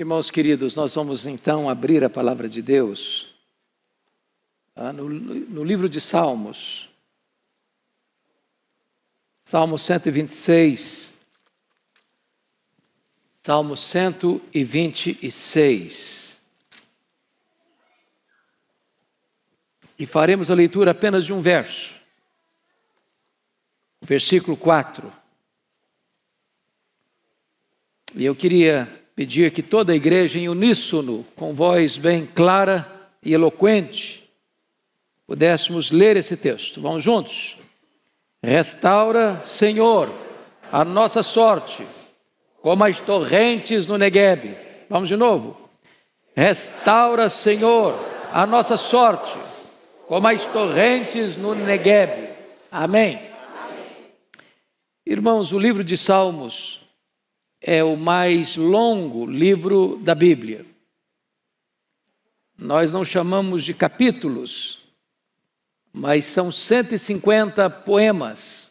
Irmãos queridos, nós vamos então abrir a palavra de Deus tá? no, no livro de Salmos. Salmo 126. Salmo 126. E faremos a leitura apenas de um verso. Versículo 4. E eu queria pedir que toda a igreja, em uníssono, com voz bem clara e eloquente, pudéssemos ler esse texto. Vamos juntos? Restaura, Senhor, a nossa sorte, como as torrentes no Negueb. Vamos de novo. Restaura, Senhor, a nossa sorte, como as torrentes no Negueb. Amém. Amém. Irmãos, o livro de Salmos é o mais longo livro da Bíblia. Nós não chamamos de capítulos, mas são 150 poemas.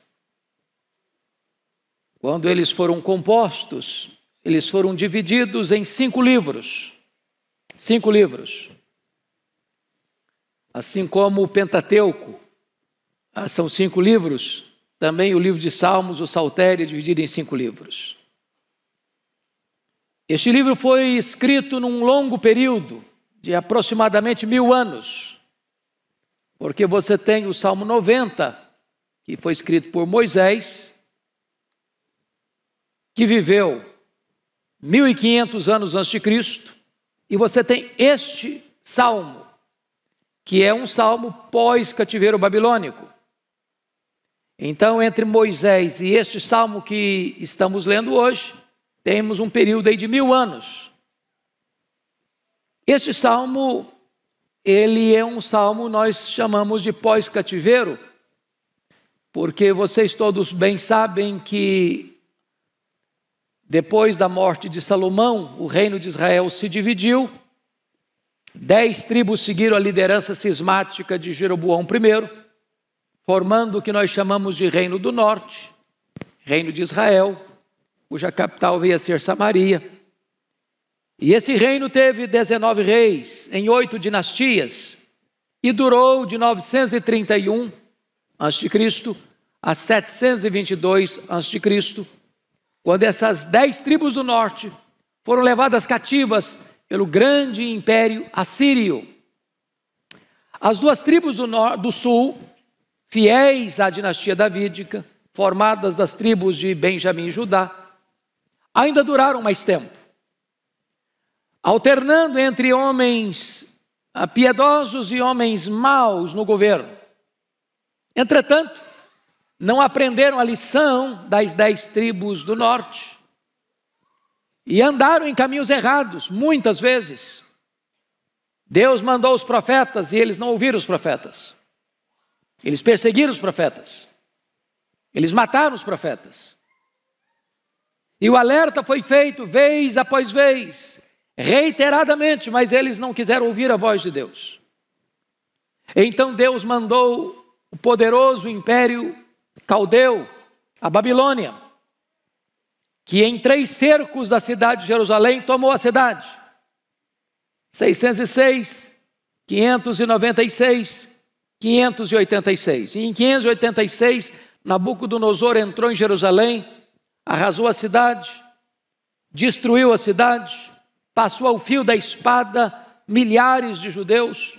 Quando eles foram compostos, eles foram divididos em cinco livros. Cinco livros. Assim como o Pentateuco, ah, são cinco livros. Também o livro de Salmos, o Saltério, é dividido em cinco livros. Este livro foi escrito num longo período, de aproximadamente mil anos, porque você tem o Salmo 90, que foi escrito por Moisés, que viveu 1500 anos antes de Cristo, e você tem este salmo, que é um salmo pós-cativeiro babilônico. Então, entre Moisés e este salmo que estamos lendo hoje, temos um período aí de mil anos. Este salmo, ele é um salmo nós chamamos de pós-cativeiro, porque vocês todos bem sabem que depois da morte de Salomão, o reino de Israel se dividiu. Dez tribos seguiram a liderança cismática de Jeroboão I, formando o que nós chamamos de Reino do Norte, Reino de Israel, cuja capital veio a ser Samaria. E esse reino teve 19 reis em oito dinastias e durou de 931 a.C. a 722 a.C., quando essas dez tribos do norte foram levadas cativas pelo grande império assírio. As duas tribos do, do sul, fiéis à dinastia davídica, formadas das tribos de Benjamim e Judá, ainda duraram mais tempo. Alternando entre homens ah, piedosos e homens maus no governo. Entretanto, não aprenderam a lição das dez tribos do norte e andaram em caminhos errados, muitas vezes. Deus mandou os profetas e eles não ouviram os profetas. Eles perseguiram os profetas. Eles mataram os profetas. E o alerta foi feito vez após vez, reiteradamente, mas eles não quiseram ouvir a voz de Deus. Então Deus mandou o poderoso império caldeu, a Babilônia, que em três cercos da cidade de Jerusalém tomou a cidade. 606, 596, 586. E em 586, Nabucodonosor entrou em Jerusalém arrasou a cidade, destruiu a cidade, passou ao fio da espada milhares de judeus.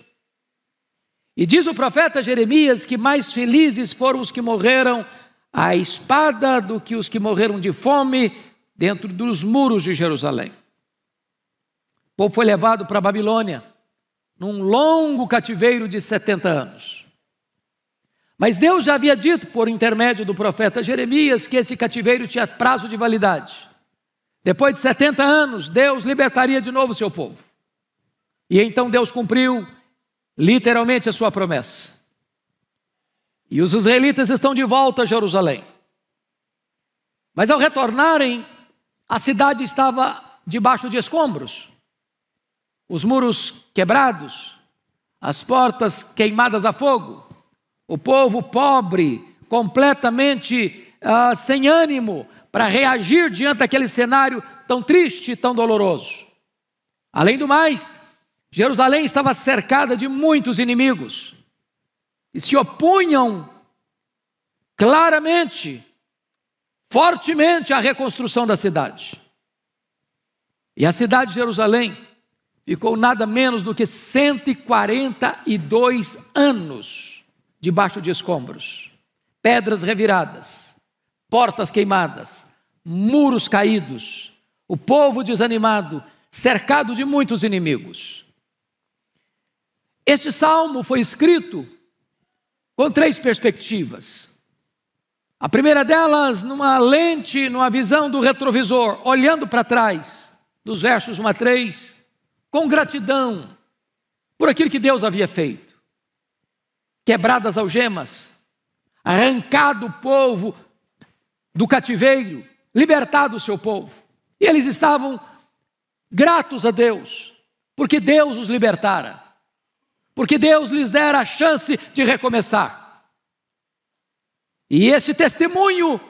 E diz o profeta Jeremias que mais felizes foram os que morreram à espada do que os que morreram de fome dentro dos muros de Jerusalém. O povo foi levado para a Babilônia, num longo cativeiro de 70 anos. Mas Deus já havia dito, por intermédio do profeta Jeremias, que esse cativeiro tinha prazo de validade. Depois de 70 anos, Deus libertaria de novo o seu povo. E então Deus cumpriu literalmente a sua promessa. E os israelitas estão de volta a Jerusalém. Mas ao retornarem, a cidade estava debaixo de escombros, os muros quebrados, as portas queimadas a fogo o povo pobre, completamente ah, sem ânimo para reagir diante daquele cenário tão triste, tão doloroso. Além do mais, Jerusalém estava cercada de muitos inimigos e se opunham claramente, fortemente à reconstrução da cidade. E a cidade de Jerusalém ficou nada menos do que 142 anos debaixo de escombros, pedras reviradas, portas queimadas, muros caídos, o povo desanimado, cercado de muitos inimigos. Este salmo foi escrito com três perspectivas. A primeira delas, numa lente, numa visão do retrovisor, olhando para trás, dos versos 1 a 3, com gratidão por aquilo que Deus havia feito quebradas algemas, arrancado o povo do cativeiro, libertado o seu povo. E eles estavam gratos a Deus, porque Deus os libertara, porque Deus lhes dera a chance de recomeçar. E esse testemunho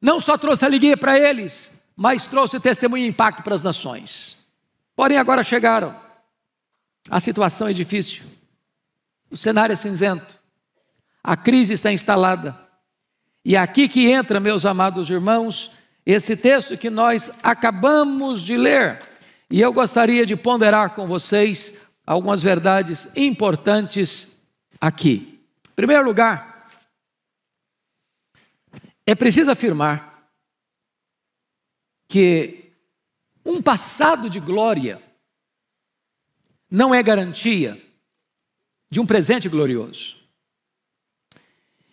não só trouxe alegria para eles, mas trouxe testemunho e impacto para as nações. Porém, agora chegaram. A situação é difícil. O cenário é cinzento. A crise está instalada. E é aqui que entra, meus amados irmãos, esse texto que nós acabamos de ler. E eu gostaria de ponderar com vocês algumas verdades importantes aqui. Em primeiro lugar, é preciso afirmar que um passado de glória não é garantia de um presente glorioso.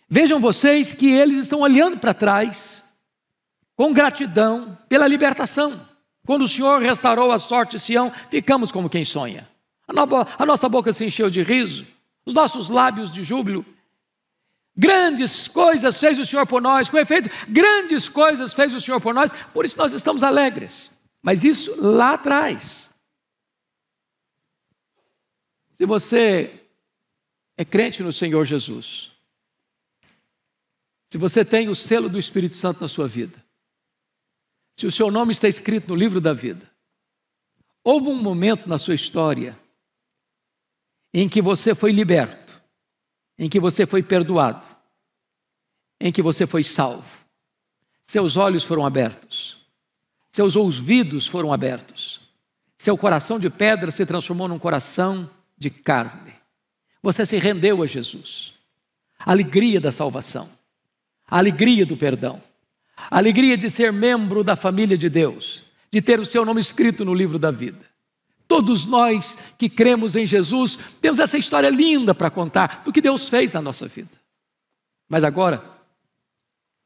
Vejam vocês que eles estão olhando para trás com gratidão pela libertação. Quando o Senhor restaurou a sorte de Sião, ficamos como quem sonha. A nossa boca se encheu de riso, os nossos lábios de júbilo. Grandes coisas fez o Senhor por nós, com efeito, grandes coisas fez o Senhor por nós, por isso nós estamos alegres. Mas isso lá atrás. Se você é crente no Senhor Jesus, se você tem o selo do Espírito Santo na sua vida, se o seu nome está escrito no livro da vida, houve um momento na sua história em que você foi liberto, em que você foi perdoado, em que você foi salvo. Seus olhos foram abertos, seus ouvidos foram abertos, seu coração de pedra se transformou num coração de carne. Você se rendeu a Jesus. A alegria da salvação, a alegria do perdão, a alegria de ser membro da família de Deus, de ter o seu nome escrito no livro da vida. Todos nós que cremos em Jesus temos essa história linda para contar do que Deus fez na nossa vida. Mas agora,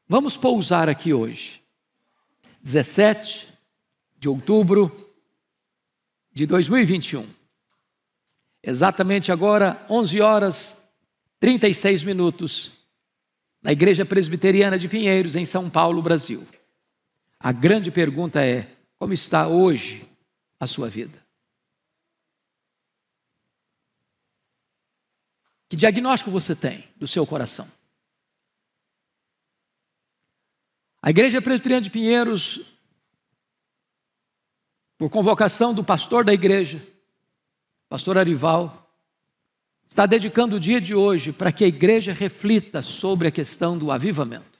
vamos pousar aqui hoje, 17 de outubro de 2021 exatamente agora, 11 horas 36 minutos, na Igreja Presbiteriana de Pinheiros, em São Paulo, Brasil. A grande pergunta é: como está hoje a sua vida? Que diagnóstico você tem do seu coração? A Igreja Presbiteriana de Pinheiros, por convocação do pastor da igreja, pastor Arival, está dedicando o dia de hoje para que a igreja reflita sobre a questão do avivamento.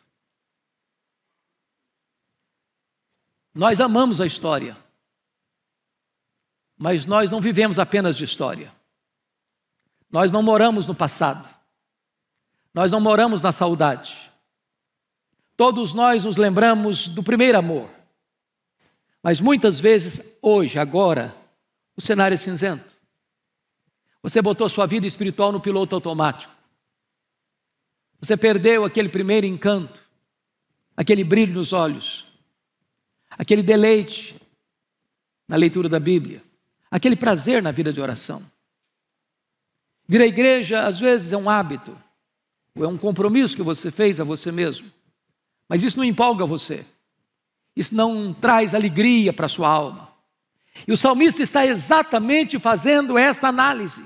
Nós amamos a história, mas nós não vivemos apenas de história. Nós não moramos no passado, nós não moramos na saudade. Todos nós nos lembramos do primeiro amor, mas muitas vezes, hoje, agora, o cenário é cinzento. Você botou sua vida espiritual no piloto automático. Você perdeu aquele primeiro encanto, aquele brilho nos olhos, aquele deleite na leitura da Bíblia, aquele prazer na vida de oração. Vir à igreja, às vezes, é um hábito, ou é um compromisso que você fez a você mesmo. Mas isso não empolga você. Isso não traz alegria para a sua alma. E o salmista está exatamente fazendo esta análise.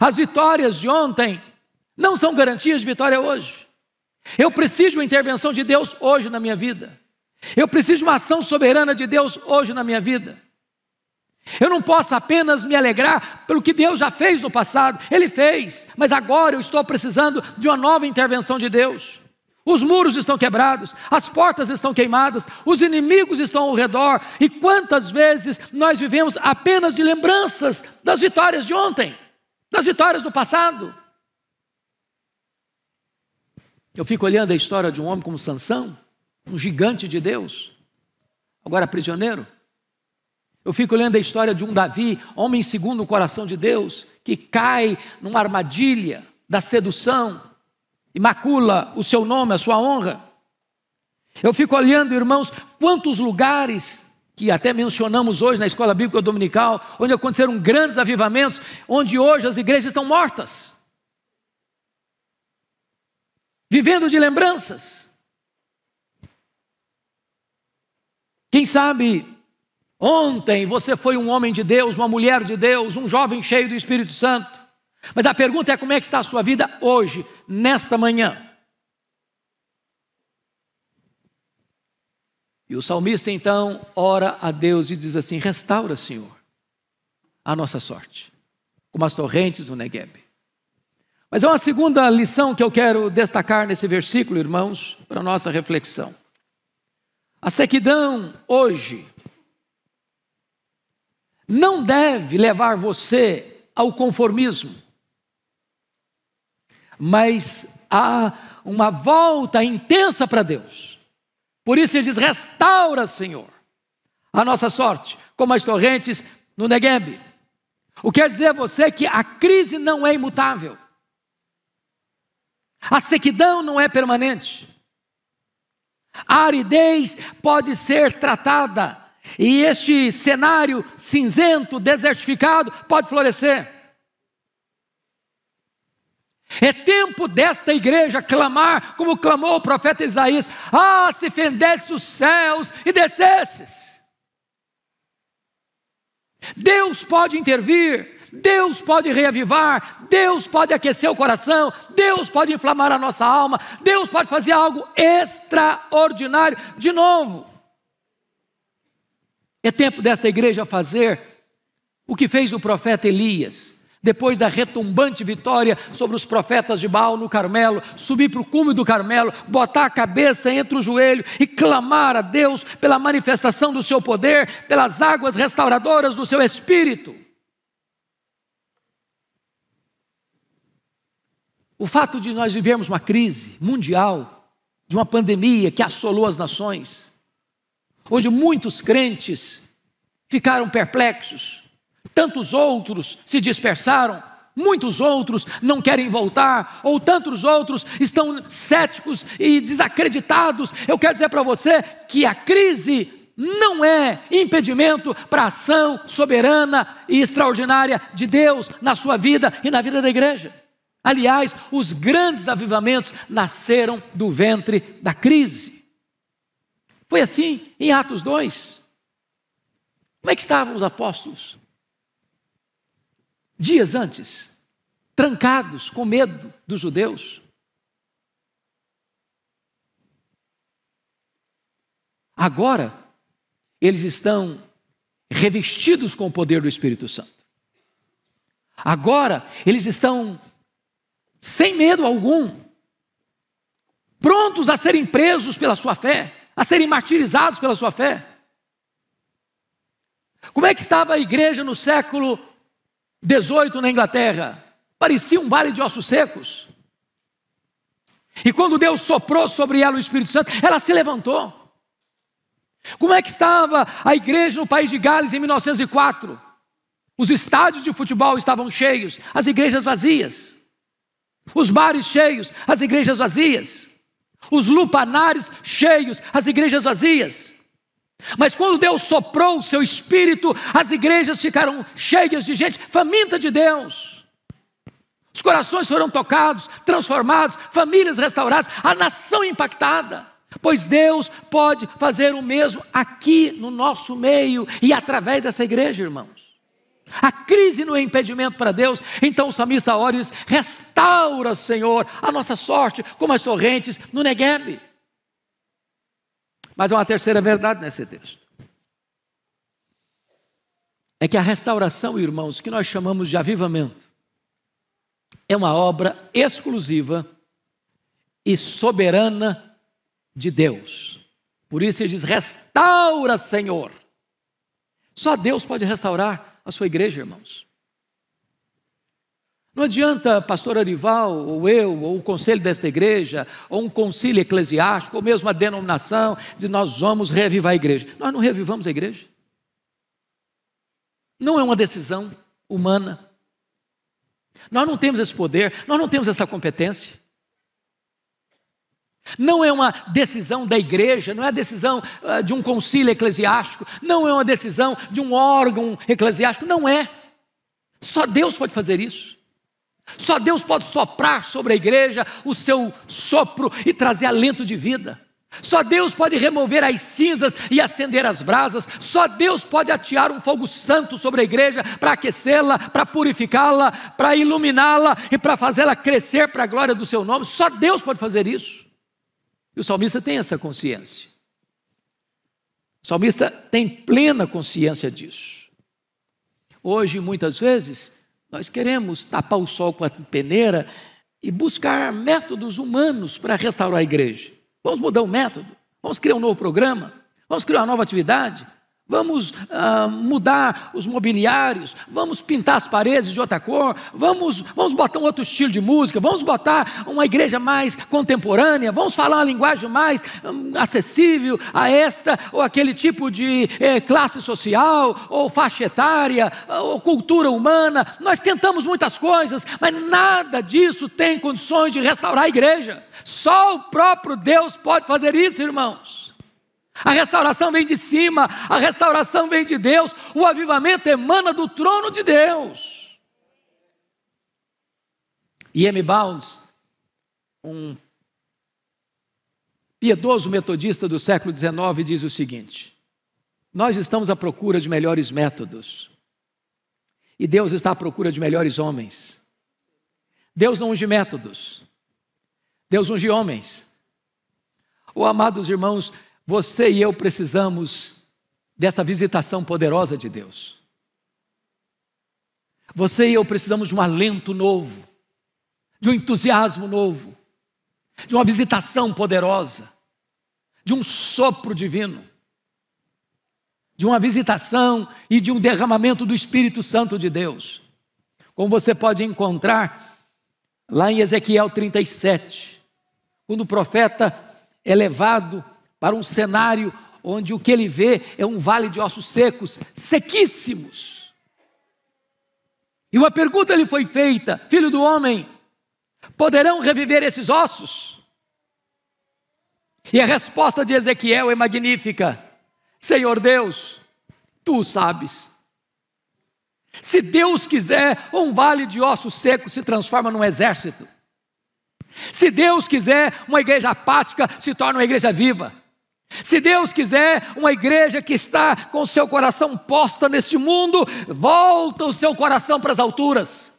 As vitórias de ontem não são garantias de vitória hoje. Eu preciso de uma intervenção de Deus hoje na minha vida. Eu preciso de uma ação soberana de Deus hoje na minha vida. Eu não posso apenas me alegrar pelo que Deus já fez no passado, Ele fez, mas agora eu estou precisando de uma nova intervenção de Deus. Os muros estão quebrados, as portas estão queimadas, os inimigos estão ao redor, e quantas vezes nós vivemos apenas de lembranças das vitórias de ontem, das vitórias do passado. Eu fico olhando a história de um homem como Sansão, um gigante de Deus, agora prisioneiro. Eu fico olhando a história de um Davi, homem segundo o coração de Deus, que cai numa armadilha da sedução, e macula o seu nome, a sua honra. Eu fico olhando, irmãos, quantos lugares que até mencionamos hoje na escola bíblica dominical, onde aconteceram grandes avivamentos, onde hoje as igrejas estão mortas, vivendo de lembranças. Quem sabe ontem você foi um homem de Deus, uma mulher de Deus, um jovem cheio do Espírito Santo mas a pergunta é como é que está a sua vida hoje, nesta manhã? E o salmista então ora a Deus e diz assim: Restaura, Senhor, a nossa sorte, como as torrentes do Negueb. Mas é uma segunda lição que eu quero destacar nesse versículo, irmãos, para nossa reflexão. A sequidão hoje não deve levar você ao conformismo mas há uma volta intensa para Deus. Por isso ele diz: restaura, Senhor, a nossa sorte, como as torrentes no Negueb. O que quer dizer a você que a crise não é imutável, a sequidão não é permanente, a aridez pode ser tratada, e este cenário cinzento, desertificado, pode florescer. É tempo desta igreja clamar, como clamou o profeta Isaías: Ah, se fendesse os céus e descesses. Deus pode intervir, Deus pode reavivar, Deus pode aquecer o coração, Deus pode inflamar a nossa alma, Deus pode fazer algo extraordinário de novo. É tempo desta igreja fazer o que fez o profeta Elias depois da retumbante vitória sobre os profetas de Baal no Carmelo, subir para o cume do Carmelo, botar a cabeça entre o joelho e clamar a Deus pela manifestação do seu poder, pelas águas restauradoras do seu espírito. O fato de nós vivermos uma crise mundial, de uma pandemia que assolou as nações, hoje muitos crentes ficaram perplexos tantos outros se dispersaram, muitos outros não querem voltar, ou tantos outros estão céticos e desacreditados. Eu quero dizer para você que a crise não é impedimento para a ação soberana e extraordinária de Deus na sua vida e na vida da igreja. Aliás, os grandes avivamentos nasceram do ventre da crise. Foi assim em Atos 2. Como é que estavam os apóstolos? dias antes, trancados com medo dos judeus. Agora, eles estão revestidos com o poder do Espírito Santo. Agora, eles estão sem medo algum, prontos a serem presos pela sua fé, a serem martirizados pela sua fé. Como é que estava a igreja no século 18 na Inglaterra parecia um vale de ossos secos. E quando Deus soprou sobre ela o Espírito Santo, ela se levantou. Como é que estava a igreja no país de Gales em 1904? Os estádios de futebol estavam cheios, as igrejas vazias. Os bares cheios, as igrejas vazias. Os lupanares cheios, as igrejas vazias. Mas quando Deus soprou o seu espírito, as igrejas ficaram cheias de gente, faminta de Deus. Os corações foram tocados, transformados, famílias restauradas, a nação impactada. Pois Deus pode fazer o mesmo aqui no nosso meio e através dessa igreja, irmãos. A crise não é impedimento para Deus, então o salmista ora e diz: restaura, Senhor, a nossa sorte, como as torrentes no Neguebe. Mas há uma terceira verdade nesse texto. É que a restauração, irmãos, que nós chamamos de avivamento, é uma obra exclusiva e soberana de Deus. Por isso ele diz: restaura, Senhor. Só Deus pode restaurar a sua igreja, irmãos. Não adianta pastor Arival, ou eu, ou o conselho desta igreja, ou um concílio eclesiástico, ou mesmo a denominação, dizer nós vamos reavivar a igreja. Nós não revivamos a igreja. Não é uma decisão humana. Nós não temos esse poder, nós não temos essa competência. Não é uma decisão da igreja, não é a decisão ah, de um concílio eclesiástico, não é uma decisão de um órgão eclesiástico, não é. Só Deus pode fazer isso. Só Deus pode soprar sobre a igreja o seu sopro e trazer alento de vida. Só Deus pode remover as cinzas e acender as brasas. Só Deus pode atear um fogo santo sobre a igreja para aquecê-la, para purificá-la, para iluminá-la e para fazê-la crescer para a glória do seu nome. Só Deus pode fazer isso. E o salmista tem essa consciência. O salmista tem plena consciência disso. Hoje, muitas vezes, nós queremos tapar o sol com a peneira e buscar métodos humanos para restaurar a igreja. Vamos mudar o método? Vamos criar um novo programa? Vamos criar uma nova atividade? Vamos ah, mudar os mobiliários, vamos pintar as paredes de outra cor, vamos, vamos botar um outro estilo de música, vamos botar uma igreja mais contemporânea, vamos falar uma linguagem mais hum, acessível a esta ou aquele tipo de eh, classe social, ou faixa etária, ah, ou cultura humana. Nós tentamos muitas coisas, mas nada disso tem condições de restaurar a igreja. Só o próprio Deus pode fazer isso, irmãos. A restauração vem de cima, a restauração vem de Deus, o avivamento emana do trono de Deus. E M. Bounds, um piedoso metodista do século XIX, diz o seguinte: Nós estamos à procura de melhores métodos, e Deus está à procura de melhores homens. Deus não unge métodos, Deus unge homens. Oh, amados irmãos, você e eu precisamos desta visitação poderosa de Deus. Você e eu precisamos de um alento novo, de um entusiasmo novo, de uma visitação poderosa, de um sopro divino, de uma visitação e de um derramamento do Espírito Santo de Deus. Como você pode encontrar lá em Ezequiel 37, quando o profeta é levado para um cenário onde o que ele vê é um vale de ossos secos, sequíssimos. E uma pergunta lhe foi feita: Filho do homem, poderão reviver esses ossos? E a resposta de Ezequiel é magnífica: Senhor Deus, tu sabes. Se Deus quiser, um vale de ossos secos se transforma num exército. Se Deus quiser, uma igreja apática se torna uma igreja viva. Se Deus quiser, uma igreja que está com o seu coração posta neste mundo, volta o seu coração para as alturas.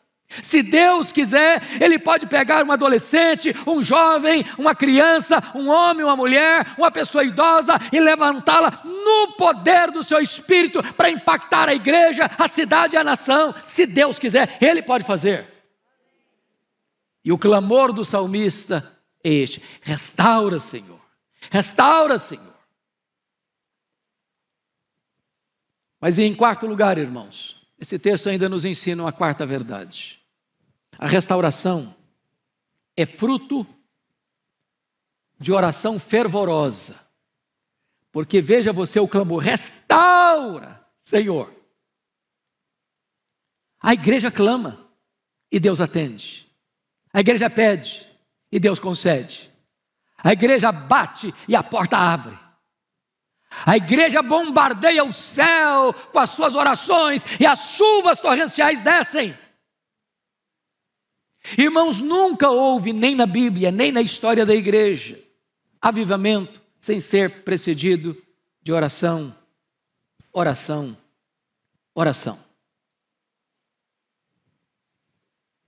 Se Deus quiser, Ele pode pegar um adolescente, um jovem, uma criança, um homem, uma mulher, uma pessoa idosa e levantá-la no poder do seu espírito para impactar a igreja, a cidade e a nação. Se Deus quiser, Ele pode fazer. E o clamor do salmista é este: restaura, Senhor Restaura, Senhor. Mas em quarto lugar, irmãos, esse texto ainda nos ensina uma quarta verdade. A restauração é fruto de oração fervorosa. Porque veja você o clamor: restaura, Senhor. A igreja clama e Deus atende. A igreja pede e Deus concede. A igreja bate e a porta abre. A igreja bombardeia o céu com as suas orações e as chuvas torrenciais descem. Irmãos, nunca houve, nem na Bíblia, nem na história da igreja, avivamento sem ser precedido de oração, oração, oração.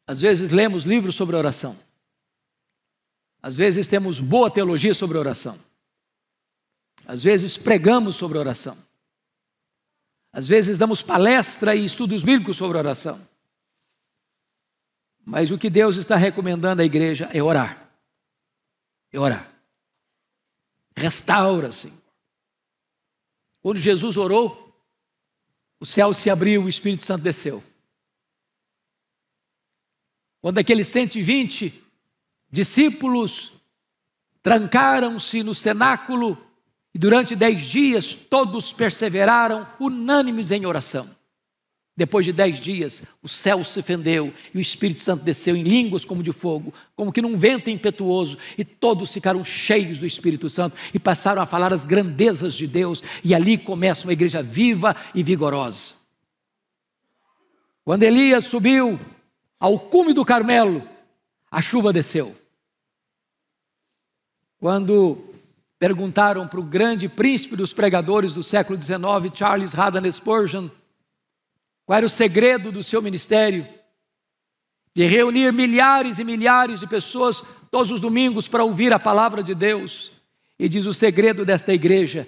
Às vezes lemos livros sobre oração. Às vezes temos boa teologia sobre oração. Às vezes pregamos sobre oração. Às vezes damos palestra e estudos bíblicos sobre oração. Mas o que Deus está recomendando à igreja é orar. É orar. Restaura, Senhor. Quando Jesus orou, o céu se abriu, o Espírito Santo desceu. Quando aqueles 120 discípulos trancaram-se no cenáculo e durante dez dias todos perseveraram unânimes em oração. Depois de dez dias, o céu se fendeu e o Espírito Santo desceu em línguas como de fogo, como que num vento impetuoso, e todos ficaram cheios do Espírito Santo e passaram a falar as grandezas de Deus, e ali começa uma igreja viva e vigorosa. Quando Elias subiu ao cume do Carmelo, a chuva desceu. Quando perguntaram para o grande príncipe dos pregadores do século XIX, Charles Haddon Spurgeon, qual era o segredo do seu ministério, de reunir milhares e milhares de pessoas todos os domingos para ouvir a palavra de Deus. E diz: o segredo desta igreja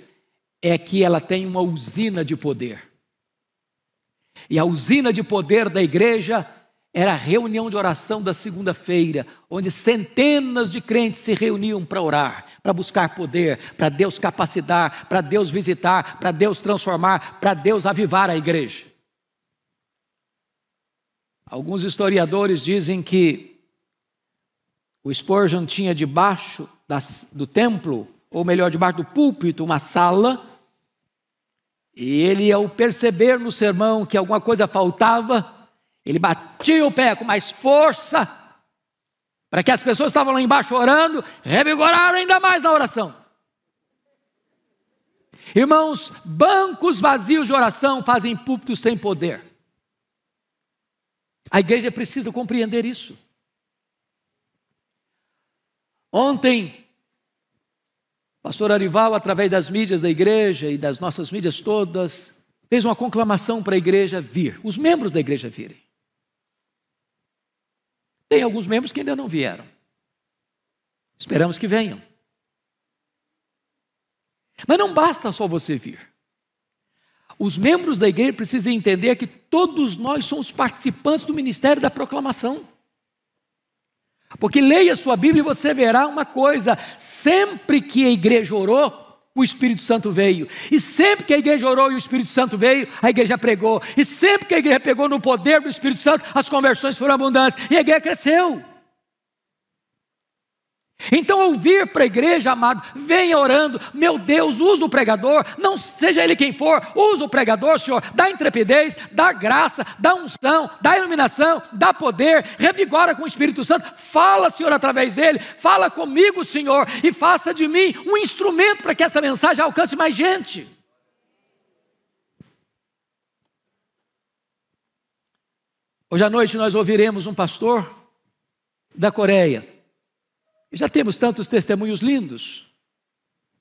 é que ela tem uma usina de poder. E a usina de poder da igreja era a reunião de oração da segunda-feira, onde centenas de crentes se reuniam para orar, para buscar poder, para Deus capacitar, para Deus visitar, para Deus transformar, para Deus avivar a igreja. Alguns historiadores dizem que o Spurgeon tinha debaixo das, do templo, ou melhor, debaixo do púlpito, uma sala, e ele, ao perceber no sermão que alguma coisa faltava, ele batia o pé com mais força, para que as pessoas que estavam lá embaixo orando, revigoraram ainda mais na oração. Irmãos, bancos vazios de oração fazem púlpitos sem poder. A igreja precisa compreender isso. Ontem, pastor Arival, através das mídias da igreja e das nossas mídias todas, fez uma conclamação para a igreja vir, os membros da igreja virem. Tem alguns membros que ainda não vieram. Esperamos que venham. Mas não basta só você vir. Os membros da igreja precisam entender que todos nós somos participantes do ministério da proclamação. Porque leia sua Bíblia e você verá uma coisa: sempre que a igreja orou, o Espírito Santo veio. E sempre que a igreja orou e o Espírito Santo veio, a igreja pregou. E sempre que a igreja pegou no poder do Espírito Santo, as conversões foram abundantes. E a igreja cresceu. Então, ouvir para a igreja, amado, venha orando, meu Deus, usa o pregador, não seja ele quem for, usa o pregador, Senhor, dá intrepidez, dá graça, dá unção, dá iluminação, dá poder, revigora com o Espírito Santo, fala, Senhor, através dele, fala comigo, Senhor, e faça de mim um instrumento para que esta mensagem alcance mais gente. Hoje à noite nós ouviremos um pastor da Coreia já temos tantos testemunhos lindos,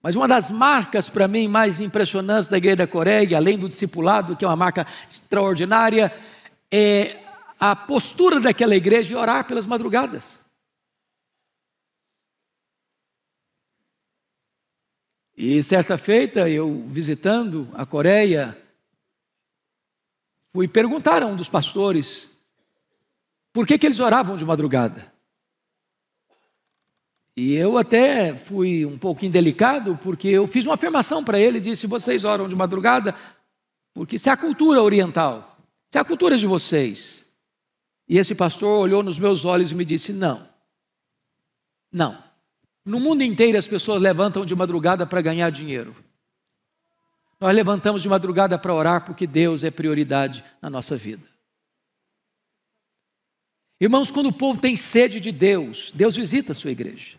mas uma das marcas para mim mais impressionantes da Igreja da Coreia, além do discipulado, que é uma marca extraordinária, é a postura daquela igreja de orar pelas madrugadas. E certa feita, eu visitando a Coreia, fui perguntar a um dos pastores por que, que eles oravam de madrugada. E eu até fui um pouco indelicado, porque eu fiz uma afirmação para ele, disse, vocês oram de madrugada, porque isso é a cultura oriental, isso é a cultura de vocês. E esse pastor olhou nos meus olhos e me disse, não, não. No mundo inteiro as pessoas levantam de madrugada para ganhar dinheiro. Nós levantamos de madrugada para orar porque Deus é prioridade na nossa vida. Irmãos, quando o povo tem sede de Deus, Deus visita a sua igreja.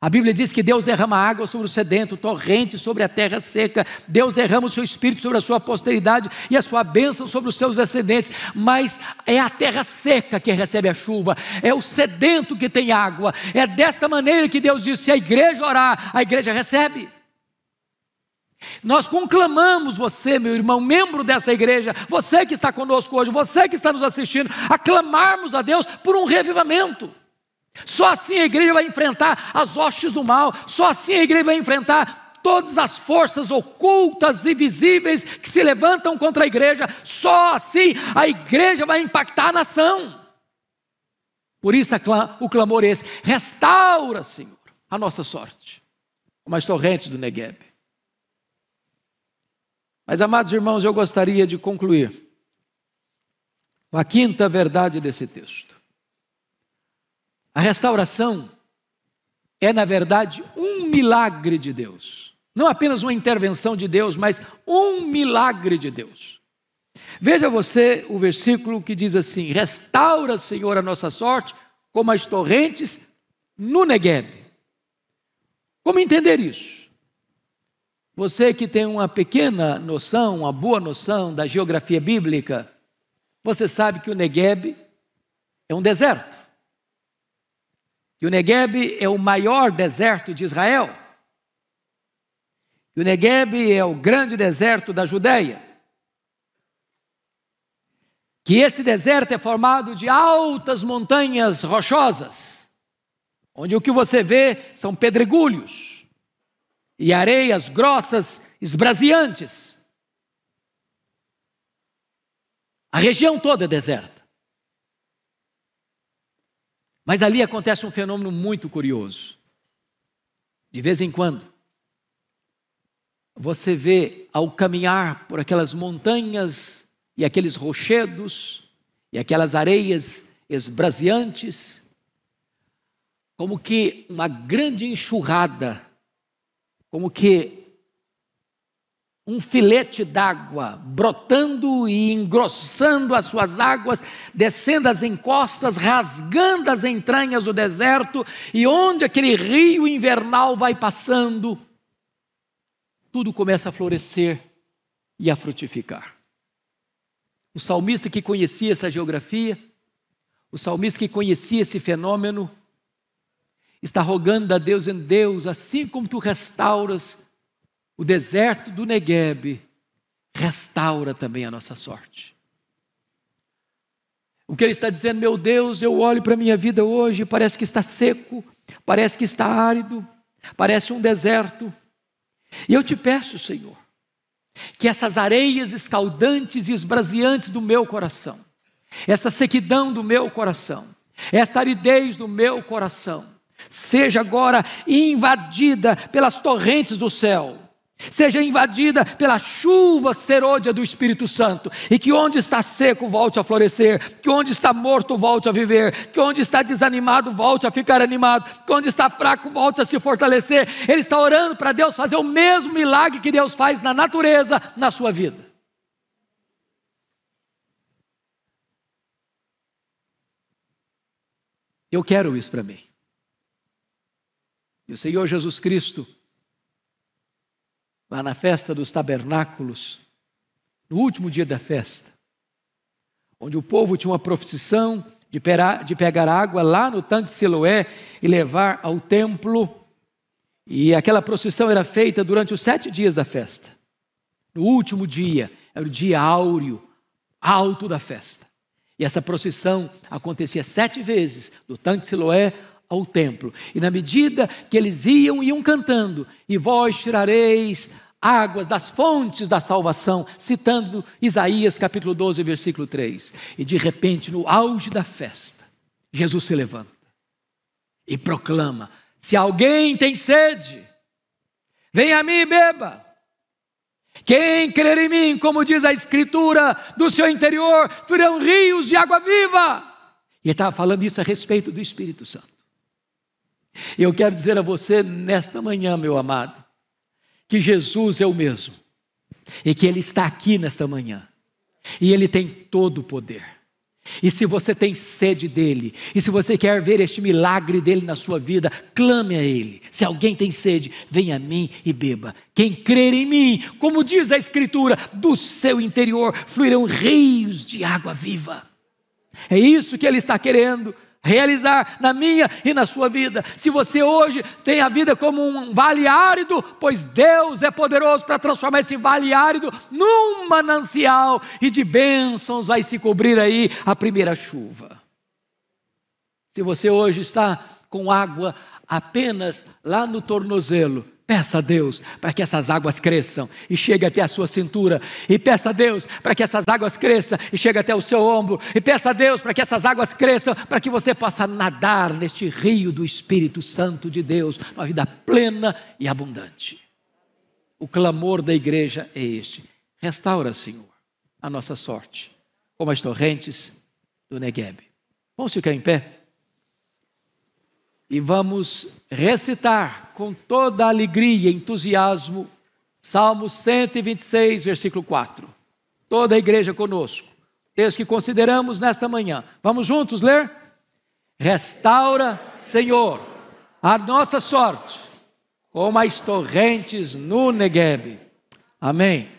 A Bíblia diz que Deus derrama água sobre o sedento, torrente sobre a terra seca, Deus derrama o seu espírito sobre a sua posteridade e a sua bênção sobre os seus descendentes, mas é a terra seca que recebe a chuva, é o sedento que tem água, é desta maneira que Deus diz: se a igreja orar, a igreja recebe. Nós conclamamos você, meu irmão, membro desta igreja, você que está conosco hoje, você que está nos assistindo, a clamarmos a Deus por um revivamento. Só assim a igreja vai enfrentar as hostes do mal, só assim a igreja vai enfrentar todas as forças ocultas e visíveis que se levantam contra a igreja, só assim a igreja vai impactar a nação. Por isso o clamor é esse: restaura, Senhor, a nossa sorte, como as torrentes do Negueb. Mas, amados irmãos, eu gostaria de concluir com a quinta verdade desse texto. A restauração é, na verdade, um milagre de Deus. Não apenas uma intervenção de Deus, mas um milagre de Deus. Veja você o versículo que diz assim: Restaura, Senhor, a nossa sorte, como as torrentes no Negueb. Como entender isso? Você que tem uma pequena noção, uma boa noção da geografia bíblica, você sabe que o Negueb é um deserto que o Negueb é o maior deserto de Israel, que o Negueb é o grande deserto da Judéia, que esse deserto é formado de altas montanhas rochosas, onde o que você vê são pedregulhos e areias grossas esbraseantes. A região toda é deserta. Mas ali acontece um fenômeno muito curioso. De vez em quando, você vê ao caminhar por aquelas montanhas e aqueles rochedos e aquelas areias esbraseantes, como que uma grande enxurrada, como que um filete d'água brotando e engrossando as suas águas, descendo as encostas, rasgando as entranhas do deserto, e onde aquele rio invernal vai passando, tudo começa a florescer e a frutificar. O salmista que conhecia essa geografia, o salmista que conhecia esse fenômeno, está rogando a Deus em Deus, assim como tu restauras o deserto do Negueb restaura também a nossa sorte. O que ele está dizendo, meu Deus, eu olho para a minha vida hoje, parece que está seco, parece que está árido, parece um deserto. E eu te peço, Senhor, que essas areias escaldantes e esbraseantes do meu coração, essa sequidão do meu coração, esta aridez do meu coração, seja agora invadida pelas torrentes do céu seja invadida pela chuva serôdia do Espírito Santo, e que onde está seco volte a florescer, que onde está morto volte a viver, que onde está desanimado volte a ficar animado, que onde está fraco volte a se fortalecer. Ele está orando para Deus fazer o mesmo milagre que Deus faz na natureza, na sua vida. Eu quero isso para mim. E o Senhor Jesus Cristo lá na festa dos tabernáculos, no último dia da festa, onde o povo tinha uma profissão de, de pegar água lá no tanque Siloé e levar ao templo. E aquela procissão era feita durante os sete dias da festa. No último dia, era o dia áureo, alto da festa. E essa procissão acontecia sete vezes, do tanque Siloé ao templo. E na medida que eles iam, iam cantando: E vós tirareis águas das fontes da salvação, citando Isaías capítulo 12, versículo 3. E de repente, no auge da festa, Jesus se levanta e proclama: Se alguém tem sede, venha a mim e beba. Quem crer em mim, como diz a Escritura, do seu interior virão rios de água viva. E ele estava falando isso a respeito do Espírito Santo. E eu quero dizer a você nesta manhã, meu amado, que Jesus é o mesmo e que Ele está aqui nesta manhã e Ele tem todo o poder. E se você tem sede dele, e se você quer ver este milagre dele na sua vida, clame a ele. Se alguém tem sede, venha a mim e beba. Quem crer em mim, como diz a Escritura, do seu interior fluirão rios de água viva. É isso que ele está querendo realizar na minha e na sua vida. Se você hoje tem a vida como um vale árido, pois Deus é poderoso para transformar esse vale árido num manancial e de bênçãos vai se cobrir aí a primeira chuva. Se você hoje está com água apenas lá no tornozelo, Peça a Deus para que essas águas cresçam e chegue até a sua cintura. E peça a Deus para que essas águas cresçam e chegue até o seu ombro. E peça a Deus para que essas águas cresçam, para que você possa nadar neste rio do Espírito Santo de Deus, uma vida plena e abundante. O clamor da igreja é este: restaura, Senhor, a nossa sorte, como as torrentes do Negueb. Vamos ficar em pé? e vamos recitar com toda alegria e entusiasmo Salmo 126, versículo 4. Toda a igreja conosco. desde que consideramos nesta manhã. Vamos juntos ler? Restaura, Senhor, a nossa sorte, como as torrentes no Negueb. Amém.